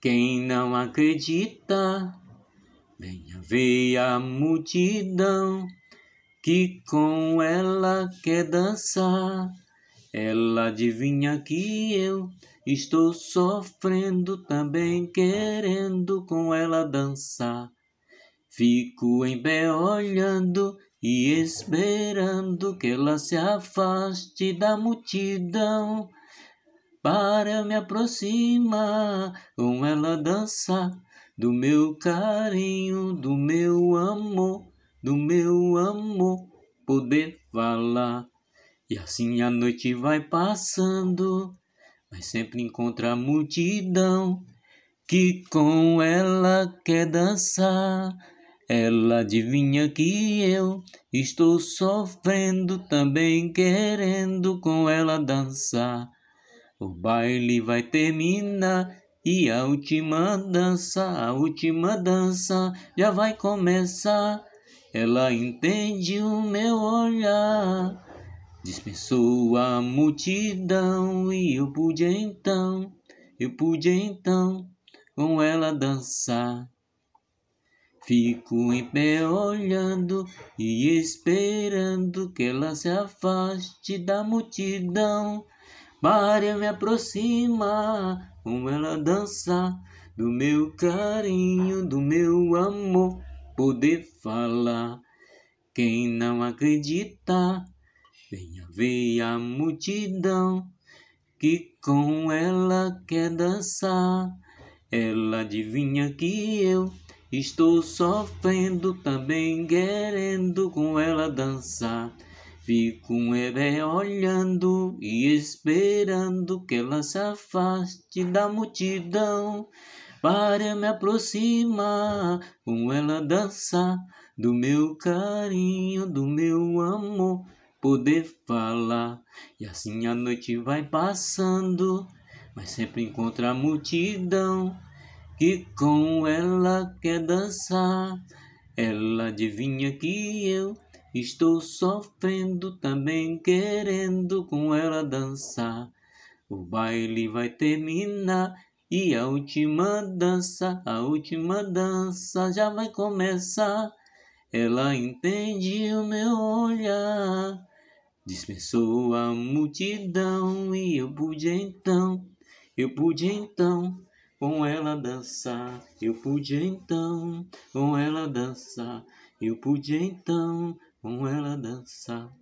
Quem não acredita, venha ver a multidão, que com ela quer dançar. Ela adivinha que eu estou sofrendo, também querendo com ela dançar. Fico em pé olhando e esperando que ela se afaste da multidão para me aproximar. Com ela dança do meu carinho, do meu amor, do meu amor, poder falar. E assim a noite vai passando, mas sempre encontra a multidão que com ela quer dançar. Ela adivinha que eu estou sofrendo, também querendo com ela dançar. O baile vai terminar e a última dança, a última dança já vai começar. Ela entende o meu olhar. Dispensou a multidão e eu pude então, eu pude então com ela dançar. Fico em pé olhando e esperando que ela se afaste da multidão. Maria me aproxima, como ela dança, do meu carinho, do meu amor, poder falar. Quem não acredita, venha ver a multidão que com ela quer dançar. Ela adivinha que eu estou sofrendo, também querendo com ela dançar. Fico um bebê olhando e esperando que ela se afaste da multidão para me aproximar, com ela dançar do meu carinho, do meu amor, poder falar. E assim a noite vai passando, mas sempre encontra a multidão que com ela quer dançar. Ela adivinha que eu Estou sofrendo também, querendo com ela dançar. O baile vai terminar e a última dança, a última dança já vai começar. Ela entende o meu olhar, dispersou a multidão e eu pude então, eu pude então com ela dançar. Eu pude então com ela dançar. Eu pude então com ela dançar.